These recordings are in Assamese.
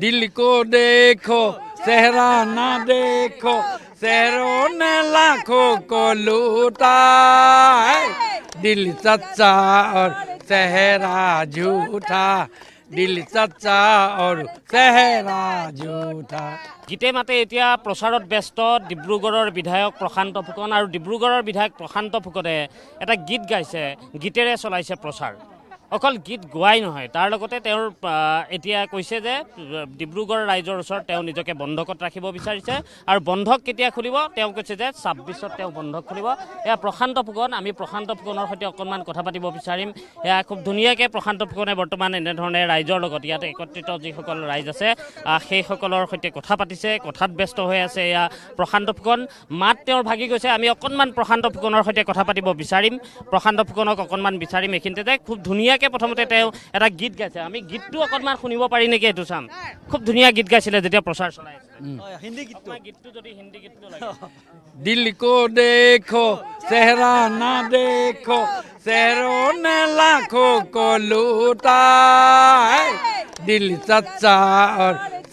दिल को देखो चेहरा ना देखो शहरों ने लाखों को लूटा है दिल सच्चा और चेहरा झूठा দিল গীতে মাতে এতিয়া প্ৰচাৰত ব্যস্ত ডিব্ৰুগড়ৰ বিধায়ক প্ৰশান্ত ফুকন আৰু ডিব্ৰুগড়ৰ বিধায়ক প্ৰশান্ত ফুকনে এটা গীত গাইছে গীতেৰে চলাইছে প্ৰচাৰ অকল গীত গোৱাই নহয় তাৰ লগতে তেওঁৰ এতিয়া কৈছে যে ডিব্ৰুগড় ৰাইজৰ ওচৰত তেওঁ নিজকে বন্ধকত ৰাখিব বিচাৰিছে আৰু বন্ধক কেতিয়া খুলিব তেওঁ কৈছে যে ছাব্বিছত তেওঁ বন্ধক খুলিব এয়া প্ৰশান্ত ফুকন আমি প্ৰশান্ত ফুকনৰ সৈতে অকণমান কথা পাতিব বিচাৰিম এয়া খুব ধুনীয়াকৈ প্ৰশান্ত ফুকনে বৰ্তমান এনেধৰণে ৰাইজৰ লগত ইয়াত একত্ৰিত যিসকল ৰাইজ আছে সেইসকলৰ সৈতে কথা পাতিছে কথাত ব্যস্ত হৈ আছে এয়া প্ৰশান্ত ফুকন মাত তেওঁৰ ভাগি গৈছে আমি অকণমান প্ৰশান্ত ফুকনৰ সৈতে কথা পাতিব বিচাৰিম প্ৰশান্ত ফুকনক অকণমান বিচাৰিম এইখিনিতে খুব ধুনীয়া তেওঁলোকে প্ৰথমতে তেওঁ এটা গীত গাইছে আমি গীতটো অকণমান শুনিব পাৰি নেকি এইটো চাম খুব ধুনীয়া গীত গাইছিলে যেতিয়া প্ৰচাৰ চলাই দিল কো দেখো চেহেৰা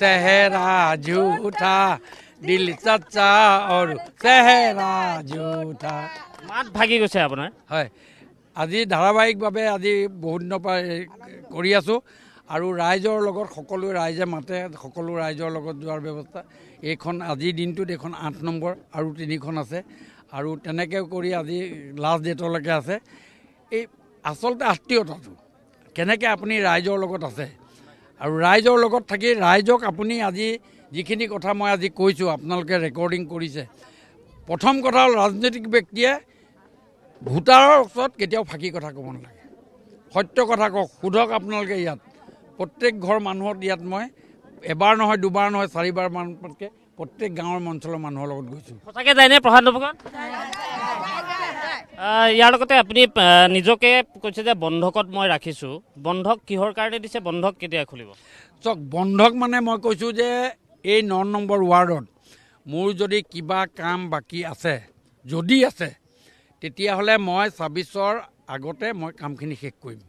চেহেৰা ঝুঠা দিল চেহেৰা ঝুঠা মাত ভাগি গৈছে আপোনাৰ হয় আজি ধাৰাবাহিকভাৱে আজি বহুত দিনৰ পৰা কৰি আছোঁ আৰু ৰাইজৰ লগত সকলো ৰাইজে মাতে সকলো ৰাইজৰ লগত যোৱাৰ ব্যৱস্থা এইখন আজিৰ দিনটোত এইখন আঠ নম্বৰ আৰু তিনিখন আছে আৰু তেনেকৈ কৰি আজি লাষ্ট ডেটলৈকে আছে এই আচলতে আত্মীয়তাটো কেনেকৈ আপুনি ৰাইজৰ লগত আছে আৰু ৰাইজৰ লগত থাকি ৰাইজক আপুনি আজি যিখিনি কথা মই আজি কৈছোঁ আপোনালোকে ৰেকৰ্ডিং কৰিছে প্ৰথম কথা হ'ল ৰাজনৈতিক ব্যক্তিয়ে ভোটাৰৰ ওচৰত কেতিয়াও ফাঁকি কথা ক'ব নালাগে সত্য কথা কওক সোধক আপোনালোকে ইয়াত প্ৰত্যেক ঘৰ মানুহত ইয়াত মই এবাৰ নহয় দুবাৰ নহয় চাৰিবাৰ মানকে প্ৰত্যেক গাঁৱৰ অঞ্চলৰ মানুহৰ লগত গৈছোঁ সঁচাকৈ যায়নে প্ৰসাদ নফুকন ইয়াৰ লগতে আপুনি নিজকে কৈছে যে বন্ধকত মই ৰাখিছোঁ বন্ধক কিহৰ কাৰণে দিছে বন্ধক কেতিয়া খুলিব চাওক বন্ধক মানে মই কৈছোঁ যে এই ন নম্বৰ ৱাৰ্ডত মোৰ যদি কিবা কাম বাকী আছে যদি আছে তেতিয়াহ'লে মই ছাব্বিছৰ আগতে মই কামখিনি শেষ কৰিম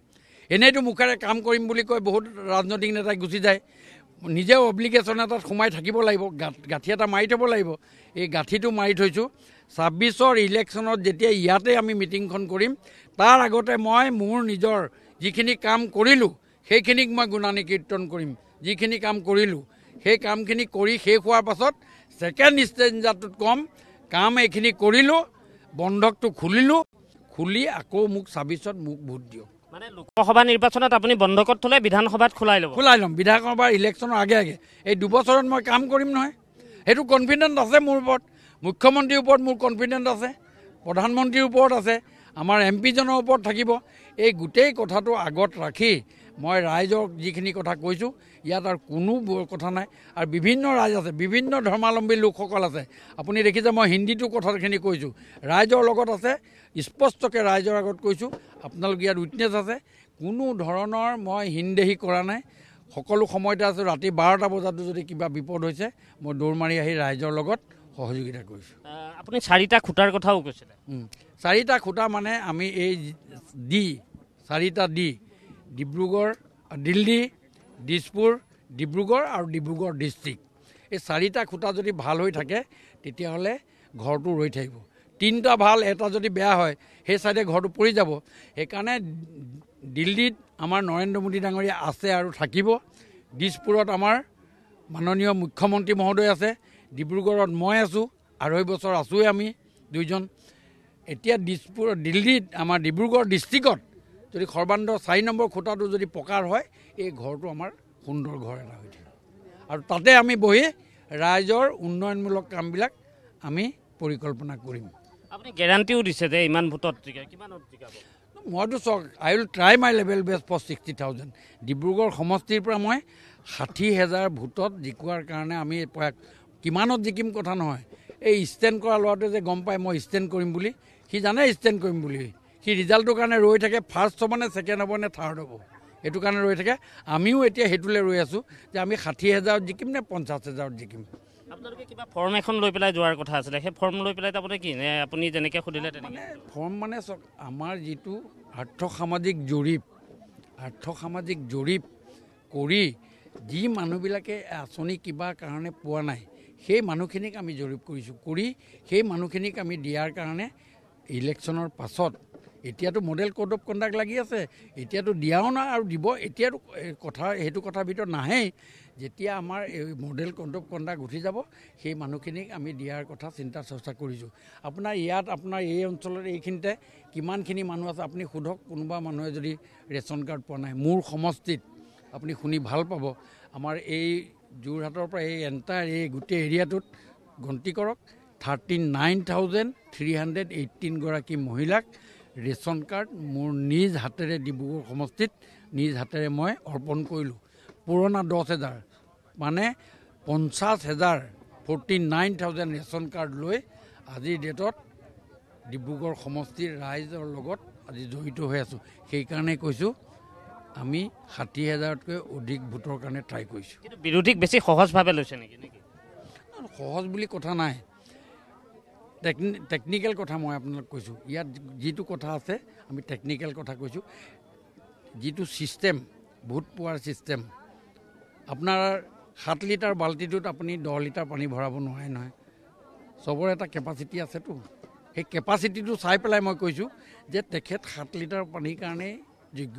এনেইতো মুখেৰে কাম কৰিম বুলি কৈ বহুত ৰাজনৈতিক নেতাই গুচি যায় নিজেও অব্লিগেশ্যন এটাত সোমাই থাকিব লাগিব গাঁঠি এটা মাৰি থ'ব লাগিব এই গাঁঠিটো মাৰি থৈছোঁ ছাব্বিছৰ ইলেকশ্যনত যেতিয়া ইয়াতে আমি মিটিংখন কৰিম তাৰ আগতে মই মোৰ নিজৰ যিখিনি কাম কৰিলোঁ সেইখিনিক মই গুণানিকীৰ্তন কৰিম যিখিনি কাম কৰিলোঁ সেই কামখিনি কৰি শেষ হোৱাৰ পাছত ছেকেণ্ড ষ্টেঞ্জাৰটোত ক'ম কাম এইখিনি কৰিলোঁ বন্ধকটো খুলিলো খুলি আকৌ মোক ছাব্বিছত মোক ভোট দিয়ক মানে লোকসভা নিৰ্বাচনত আপুনি বন্ধকত থলে বিধানসভাত খোলাই ল'ব খোলাই ল'ম বিধানসভাৰ ইলেকশ্যনৰ আগে আগে এই দুবছৰত মই কাম কৰিম নহয় সেইটো কনফিডেণ্ট আছে মোৰ ওপৰত মুখ্যমন্ত্ৰীৰ ওপৰত মোৰ কনফিডেণ্ট আছে প্ৰধানমন্ত্ৰীৰ ওপৰত আছে আমাৰ এম পিজনৰ ওপৰত থাকিব এই গোটেই কথাটো আগত ৰাখি মই ৰাইজক যিখিনি কথা কৈছোঁ ইয়াত আৰু কোনো কথা নাই আৰু বিভিন্ন ৰাইজ আছে বিভিন্ন ধৰ্মাৱলম্বী লোকসকল আছে আপুনি দেখিছে মই হিন্দীটো কথাখিনি কৈছোঁ ৰাইজৰ লগত আছে স্পষ্টকৈ ৰাইজৰ আগত কৈছোঁ আপোনালোক ইয়াত উইটনেছ আছে কোনো ধৰণৰ মই হিন্দেহি কৰা নাই সকলো সময়তে আছোঁ ৰাতি বাৰটা বজাতো যদি কিবা বিপদ হৈছে মই দৌৰ মাৰি আহি ৰাইজৰ লগত সহযোগিতা কৰিছোঁ আপুনি চাৰিটা খুটাৰ কথাও কৈছিলে চাৰিটা খুটা মানে আমি এই দি চাৰিটা দি ডিব্ৰুগড় দিল্লী দিছপুৰ ডিব্ৰুগড় আৰু ডিব্ৰুগড় ডিষ্ট্ৰিক্ট এই চাৰিটা খুঁটা যদি ভাল হৈ থাকে তেতিয়াহ'লে ঘৰটো ৰৈ থাকিব তিনিটা ভাল এটা যদি বেয়া হয় সেই চাইডে ঘৰটো পৰি যাব সেইকাৰণে দিল্লীত আমাৰ নৰেন্দ্ৰ মোদী ডাঙৰীয়া আছে আৰু থাকিব দিছপুৰত আমাৰ মাননীয় মুখ্যমন্ত্ৰী মহোদয় আছে ডিব্ৰুগড়ত মই আছোঁ আঢ়ৈ বছৰ আছোঁৱেই আমি দুইজন এতিয়া দিছপুৰ দিল্লীত আমাৰ ডিব্ৰুগড় ডিষ্ট্ৰিক্টত যদি সৰ্বান্ধ চাৰি নম্বৰ খুঁটাটো যদি পকাৰ হয় এই ঘৰটো আমাৰ সুন্দৰ ঘৰ এটা হৈ থাকিব আৰু তাতে আমি বহি ৰাইজৰ উন্নয়নমূলক কামবিলাক আমি পৰিকল্পনা কৰিম আপুনি গেৰাণ্টিও দিছে যে ইমান ভোটত মইতো চাওক I will try my level best for sixty thousand Dibrugarh সমষ্টিৰ পৰা মই ষাঠি হেজাৰ ভোটত জিকোৱাৰ কাৰণে আমি কিমানত জিকিম কথা নহয় এই ষ্টেণ্ড কৰা ল'ৰাটোৱে যে গম পায় মই ষ্টেণ্ড কৰিম বুলি সি জানে ষ্টেণ্ড কৰিম বুলি সি ৰিজাল্টটোৰ কাৰণে ৰৈ থাকে ফাৰ্ষ্ট হ'বনে ছেকেণ্ড হ'ব নে থাৰ্ড হ'ব সেইটো কাৰণে ৰৈ থাকে আমিও এতিয়া সেইটোলৈ ৰৈ আছোঁ যে আমি ষাঠি হেজাৰত জিকিম নে পঞ্চাছ হেজাৰত জিকিম আপোনালোকে কিবা ফৰ্ম এখন লৈ পেলাই যোৱাৰ কথা আছিলে সেই ফৰ্ম লৈ পেলাই তাৰমানে কি আপুনি যেনেকৈ সুধিলে তেনেকৈ ফৰ্ম মানে চাওক আমাৰ যিটো আৰ্থ সামাজিক জৰীপ আৰ্থ সামাজিক জৰীপ কৰি যি মানুহবিলাকে আঁচনি কিবা কাৰণে পোৱা নাই সেই মানুহখিনিক আমি জৰীপ কৰিছোঁ কৰি সেই মানুহখিনিক আমি দিয়াৰ কাৰণে ইলেকশ্যনৰ পাছত এতিয়াতো মডেল কোড অফ কণ্ডাক্ট লাগি আছে এতিয়াতো দিয়াও নাই আৰু দিব এতিয়াতো কথা সেইটো কথাৰ ভিতৰত নাহেই যেতিয়া আমাৰ এই মডেল কোড অফ কণ্ডাক্ট উঠি যাব সেই মানুহখিনিক আমি দিয়াৰ কথা চিন্তা চৰ্চা কৰিছোঁ আপোনাৰ ইয়াত আপোনাৰ এই অঞ্চলত এইখিনিতে কিমানখিনি মানুহ আছে আপুনি সোধক কোনোবা মানুহে যদি ৰেচন কাৰ্ড পোৱা নাই মোৰ সমষ্টিত আপুনি শুনি ভাল পাব আমাৰ এই যোৰহাটৰ পৰা এই এণ্টাৰ এই গোটেই এৰিয়াটোত গন্তি কৰক thirteen nine thousand three hundred এইটিনগৰাকী মহিলাক ৰেচন কাৰ্ড মোৰ নিজ হাতেৰে ডিব্ৰুগড় সমষ্টিত নিজ হাতেৰে মই অৰ্পণ কৰিলোঁ পুৰণা দহ হেজাৰ মানে পঞ্চাছ হেজাৰ forty nine thousand ration card লৈ আজিৰ ডেটত ডিব্ৰুগড় সমষ্টিৰ ৰাইজৰ লগত আজি জড়িত হৈ আছোঁ সেইকাৰণে কৈছোঁ আমি ষাঠি হেজাৰতকৈ অধিক ভোটৰ কাৰণে ট্ৰাই কৰিছোঁ বিৰোধীক বেছি সহজভাৱে লৈছে নেকি নেকি সহজ বুলি কথা নাই টেকনিকেল কথা মই আপোনালোক কৈছোঁ ইয়াত যিটো কথা আছে আমি টেকনিকেল কথা কৈছোঁ যিটো ছিষ্টেম ভোট পোৱাৰ ছিষ্টেম আপোনাৰ সাত লিটাৰ বাল্টিটোত আপুনি দহ লিটাৰ পানী ভৰাব নোৱাৰে নহয় চবৰে এটা কেপাচিটি আছেতো সেই কেপাচিটিটো চাই পেলাই মই কৈছোঁ যে তেখেত সাত লিটাৰ পানীৰ কাৰণেই যোগ্য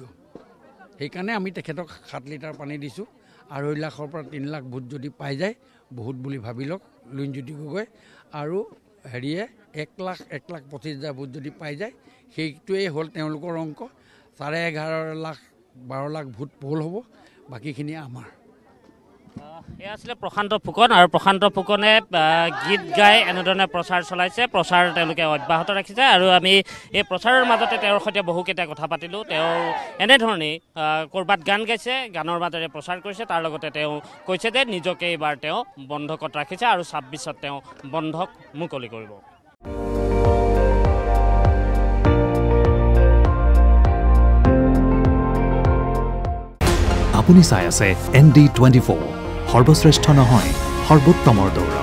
সেইকাৰণে আমি তেখেতক সাত লিটাৰ পানী দিছোঁ আঢ়ৈ লাখৰ পৰা তিনি লাখ ভোট যদি পাই যায় বহুত বুলি ভাবি লওক লুইনজ্যোতি গগৈ আৰু হেৰিয়ে এক লাখ এক লাখ পঁচিছ হাজাৰ ভোট যদি পাই যায় সেইটোৱেই হ'ল তেওঁলোকৰ অংক চাৰে এঘাৰ লাখ বাৰ লাখ ভোট পল হ'ব বাকীখিনি আমাৰ এয়া আছিলে প্ৰশান্ত ফুকন আৰু প্ৰশান্ত ফুকনে গীত গাই এনেধৰণে প্ৰচাৰ চলাইছে প্ৰচাৰ তেওঁলোকে অব্যাহত ৰাখিছে আৰু আমি এই প্ৰচাৰৰ মাজতে তেওঁৰ সৈতে বহুকেইটা কথা পাতিলোঁ তেওঁ এনেধৰণেই ক'ৰবাত গান গাইছে গানৰ মাজেৰে প্ৰচাৰ কৰিছে তাৰ লগতে তেওঁ কৈছে যে নিজকে এইবাৰ তেওঁ বন্ধকত ৰাখিছে আৰু ছাব্বিছত তেওঁ বন্ধক মুকলি কৰিব আপুনি চাই আছে এন ডি টুৱেণ্টি ফ'ৰ সৰ্বশ্ৰেষ্ঠ নহয় সৰ্বোত্তমৰ দৌৰা